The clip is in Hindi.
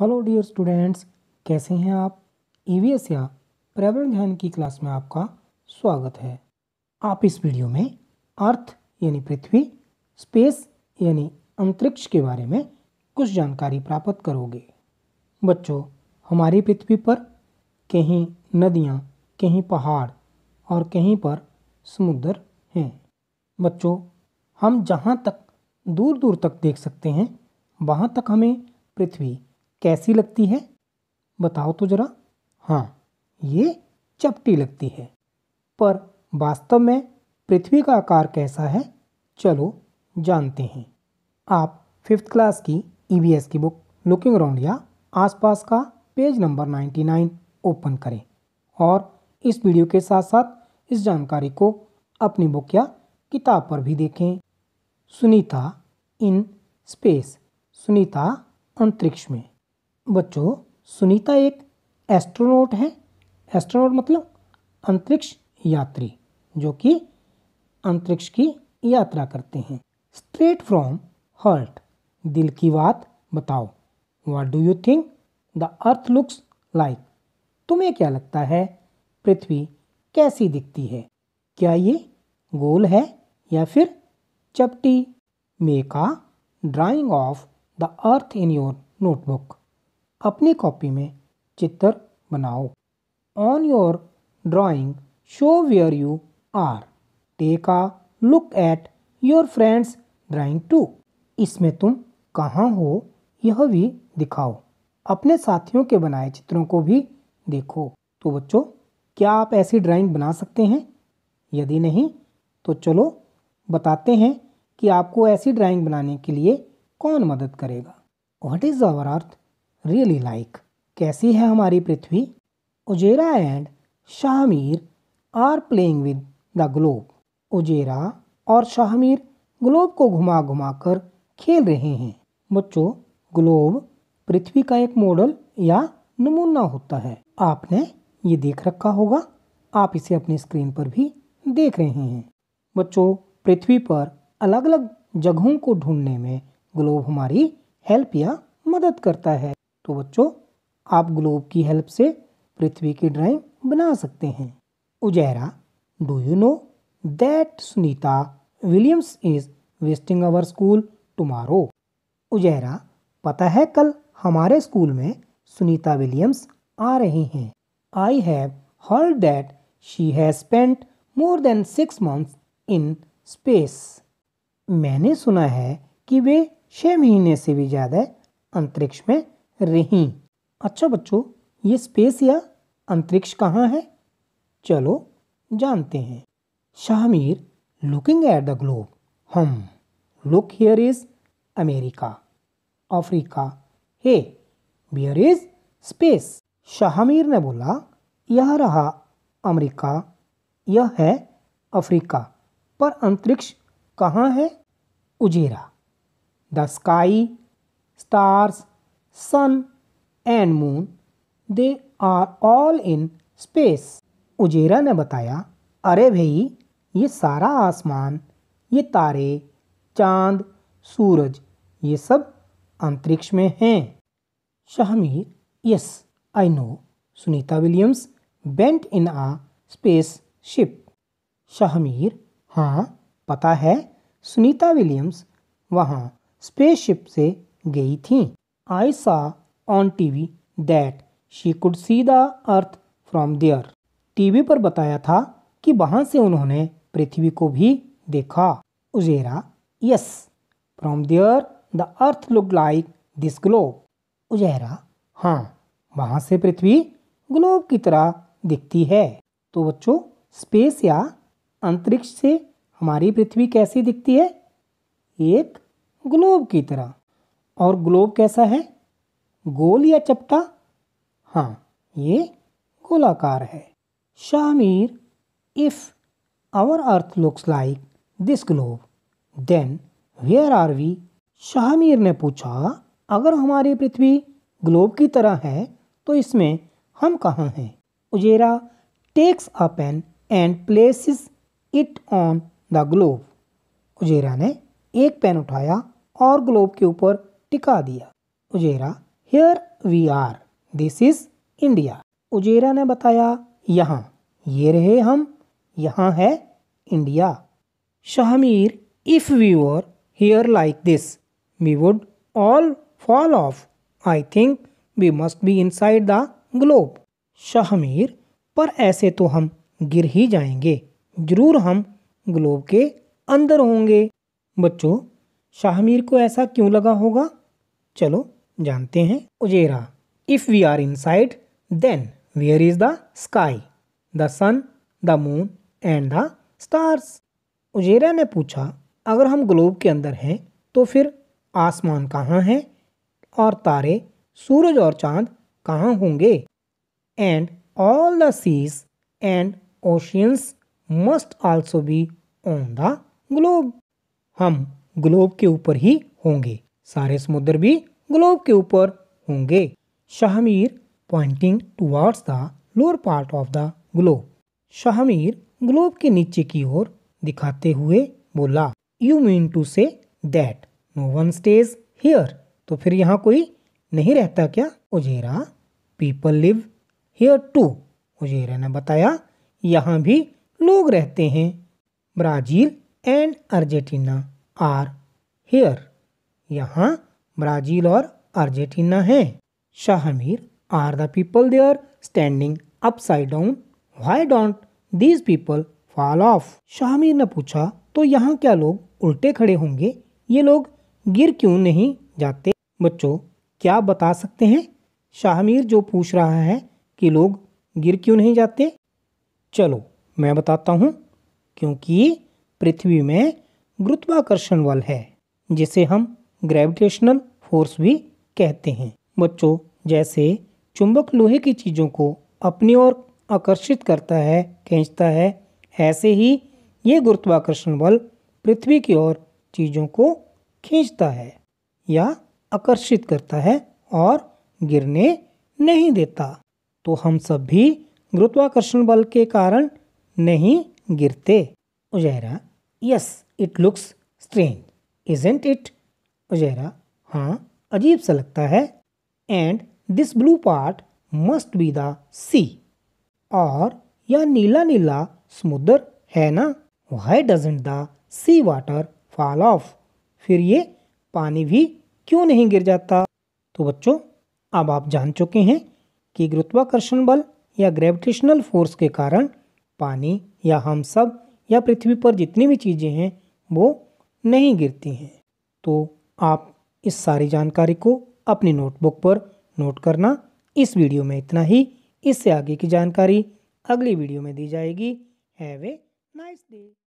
हेलो डियर स्टूडेंट्स कैसे हैं आप ईवीएस e या पर्यावरण ध्यान की क्लास में आपका स्वागत है आप इस वीडियो में अर्थ यानी पृथ्वी स्पेस यानी अंतरिक्ष के बारे में कुछ जानकारी प्राप्त करोगे बच्चों हमारी पृथ्वी पर कहीं नदियाँ कहीं पहाड़ और कहीं पर समुद्र हैं बच्चों हम जहाँ तक दूर दूर तक देख सकते हैं वहाँ तक हमें पृथ्वी कैसी लगती है बताओ तो जरा हाँ ये चपटी लगती है पर वास्तव में पृथ्वी का आकार कैसा है चलो जानते हैं आप फिफ्थ क्लास की ई e की बुक लुकिंग राउंड या आसपास का पेज नंबर 99 ओपन करें और इस वीडियो के साथ साथ इस जानकारी को अपनी बुक या किताब पर भी देखें सुनीता इन स्पेस सुनीता अंतरिक्ष में बच्चों सुनीता एक एस्ट्रोनॉट है एस्ट्रोनॉट मतलब अंतरिक्ष यात्री जो कि अंतरिक्ष की यात्रा करते हैं स्ट्रेट फ्रॉम हर्ट दिल की बात बताओ what do you think the earth looks like तुम्हें क्या लगता है पृथ्वी कैसी दिखती है क्या ये गोल है या फिर चपटी make a drawing of the earth in your notebook अपनी कॉपी में चित्र बनाओ on your drawing show where you are take a look at your friends drawing too इसमें तुम कहाँ हो यह भी दिखाओ अपने साथियों के बनाए चित्रों को भी देखो तो बच्चों क्या आप ऐसी ड्राइंग बना सकते हैं यदि नहीं तो चलो बताते हैं कि आपको ऐसी ड्राइंग बनाने के लिए कौन मदद करेगा what is our earth really like कैसी है हमारी पृथ्वी Uzaira and Shahmir are playing with the globe Uzaira और शाहमीर ग्लोब को घुमा घुमा कर खेल रहे हैं बच्चों ग्लोब पृथ्वी का एक मॉडल या नमूना होता है आपने ये देख रखा होगा आप इसे अपनी स्क्रीन पर भी देख रहे हैं बच्चों पृथ्वी पर अलग अलग जगहों को ढूंढने में ग्लोब हमारी हेल्प या मदद करता है तो बच्चों आप ग्लोब की हेल्प से पृथ्वी की ड्राइंग बना सकते हैं Uzaira do you know that Sunita Williams is visiting our school tomorrow Uzaira पता है कल हमारे स्कूल में सुनीता विलियम्स आ रही हैं I have heard that she has spent more than six months in space मैंने सुना है कि वे छः महीने से भी ज़्यादा अंतरिक्ष में रहीं अच्छा बच्चों ये स्पेस या अंतरिक्ष कहाँ है चलो जानते हैं Shahmir looking at the globe हम look here is America Africa hey where is space Shahmir ने बोला यह रहा अमेरिका यह है अफ्रीका पर अंतरिक्ष कहाँ है Uzaira the sky stars sun and moon they are all in space Uzaira ने बताया अरे भई ये सारा आसमान ये तारे चांद सूरज ये सब अंतरिक्ष में हैं Shahmir yes I know Sunita Williams went in a space ship Shahmir हाँ पता है सुनीता विलियम्स वहाँ स्पेस शिप से गई थी I saw on TV that she could see the earth from there. TV पर बताया था कि वहां से उन्होंने पृथ्वी को भी देखा Ujera yes from there the earth look like this globe Ujera हाँ वहां से पृथ्वी ग्लोब की तरह दिखती है तो बच्चों स्पेस या अंतरिक्ष से हमारी पृथ्वी कैसी दिखती है एक ग्लोब की तरह और ग्लोब कैसा है गोल या चपटा हाँ ये गोलाकार है Shamir if our earth looks like this globe then where are we Shahmir ने पूछा अगर हमारी पृथ्वी ग्लोब की तरह है तो इसमें हम कहाँ हैं Ujera takes a pen and places it on the globe Ujera ने एक पेन उठाया और ग्लोब के ऊपर टिका दिया Ujera here we are this is India Ujera ने बताया यहाँ ये रहे हम यहाँ है India Shahmir if we were here like this we would all fall off I think we must be inside the globe Shahmir पर ऐसे तो हम गिर ही जाएंगे जरूर हम ग्लोब के अंदर होंगे बच्चों शाहमीर को ऐसा क्यों लगा होगा चलो जानते हैं Ujera if we are inside then where is the sky the sun the moon and the stars Ujera ने पूछा अगर हम ग्लोब के अंदर हैं तो फिर आसमान कहाँ है और तारे सूरज और चांद कहाँ होंगे and all the seas and oceans must also be on the globe हम ग्लोब के ऊपर ही होंगे सारे समुद्र भी ग्लोब के ऊपर होंगे Shahmir pointing towards the lower part of the globe Shahmir globe के नीचे की ओर दिखाते हुए बोला you mean to say that no one stays here तो फिर यहाँ कोई नहीं रहता क्या Ujera people live here too Ujera ने बताया यहाँ भी लोग रहते हैं Brazil and Argentina are here यहाँ ब्राजील और अर्जेंटीना है Shahmir are the people they are standing upside down Y don't these people fall off Shahmir ने पूछा तो यहाँ क्या लोग उल्टे खड़े होंगे ये लोग गिर क्यों नहीं जाते बच्चों क्या बता सकते हैं शाहमीर जो पूछ रहा है कि लोग गिर क्यों नहीं जाते चलो मैं बताता हूँ क्योंकि पृथ्वी में गुरुत्वाकर्षण बल है जिसे हम ग्रेविटेशनल फोर्स भी कहते हैं बच्चों जैसे चुंबक लोहे की चीज़ों को अपनी ओर आकर्षित करता है खींचता है ऐसे ही ये गुरुत्वाकर्षण बल पृथ्वी की ओर चीज़ों को खींचता है या आकर्षित करता है और गिरने नहीं देता तो हम सब भी गुरुत्वाकर्षण बल के कारण नहीं गिरते Ujera yes it looks strange isn't it Ujera हाँ अजीब सा लगता है and this blue part must be the sea और यह नीला नीला समुद्र है ना why doesn't the sea water fall off फिर ये पानी भी क्यों नहीं गिर जाता तो बच्चों अब आप जान चुके हैं कि गुरुत्वाकर्षण बल या ग्रेविटेशनल फोर्स के कारण पानी या हम सब या पृथ्वी पर जितनी भी चीज़ें हैं वो नहीं गिरती हैं तो आप इस सारी जानकारी को अपनी नोटबुक पर नोट करना इस वीडियो में इतना ही इससे आगे की जानकारी अगली वीडियो में दी जाएगी हैव ए नाइस डे